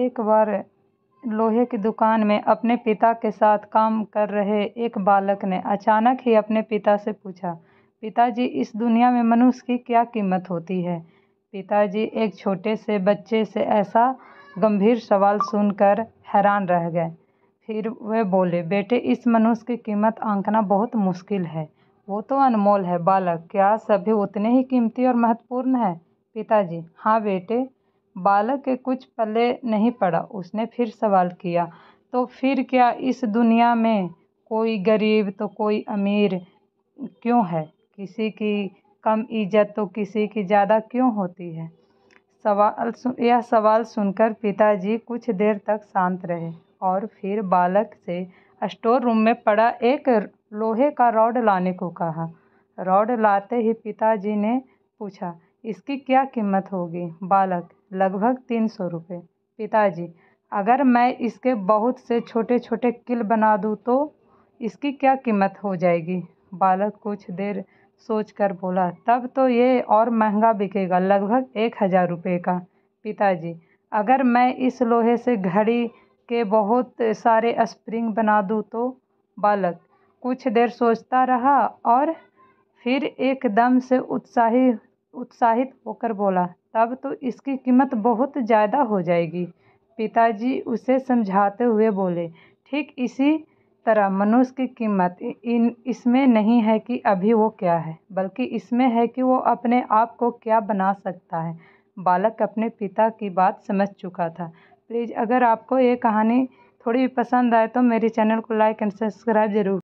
एक बार लोहे की दुकान में अपने पिता के साथ काम कर रहे एक बालक ने अचानक ही अपने पिता से पूछा पिताजी इस दुनिया में मनुष्य की क्या कीमत होती है पिताजी एक छोटे से बच्चे से ऐसा गंभीर सवाल सुनकर हैरान रह गए फिर वे बोले बेटे इस मनुष्य की कीमत आंकना बहुत मुश्किल है वो तो अनमोल है बालक क्या सभी उतने ही कीमती और महत्वपूर्ण है पिताजी हाँ बेटे बालक के कुछ पले नहीं पड़ा उसने फिर सवाल किया तो फिर क्या इस दुनिया में कोई गरीब तो कोई अमीर क्यों है किसी की कम इज्जत तो किसी की ज़्यादा क्यों होती है सवाल यह सवाल सुनकर पिताजी कुछ देर तक शांत रहे और फिर बालक से स्टोर रूम में पड़ा एक लोहे का रॉड लाने को कहा रॉड लाते ही पिताजी ने पूछा इसकी क्या कीमत होगी बालक लगभग तीन सौ रुपये पिताजी अगर मैं इसके बहुत से छोटे छोटे किल बना दूँ तो इसकी क्या कीमत हो जाएगी बालक कुछ देर सोचकर बोला तब तो ये और महंगा बिकेगा लगभग एक हज़ार रुपये का पिताजी अगर मैं इस लोहे से घड़ी के बहुत सारे स्प्रिंग बना दूँ तो बालक कुछ देर सोचता रहा और फिर एकदम से उत्साही उत्साहित होकर बोला तब तो इसकी कीमत बहुत ज़्यादा हो जाएगी पिताजी उसे समझाते हुए बोले ठीक इसी तरह मनुष्य की कीमत इन इसमें नहीं है कि अभी वो क्या है बल्कि इसमें है कि वो अपने आप को क्या बना सकता है बालक अपने पिता की बात समझ चुका था प्लीज़ अगर आपको ये कहानी थोड़ी पसंद आए तो मेरे चैनल को लाइक एंड सब्सक्राइब जरूर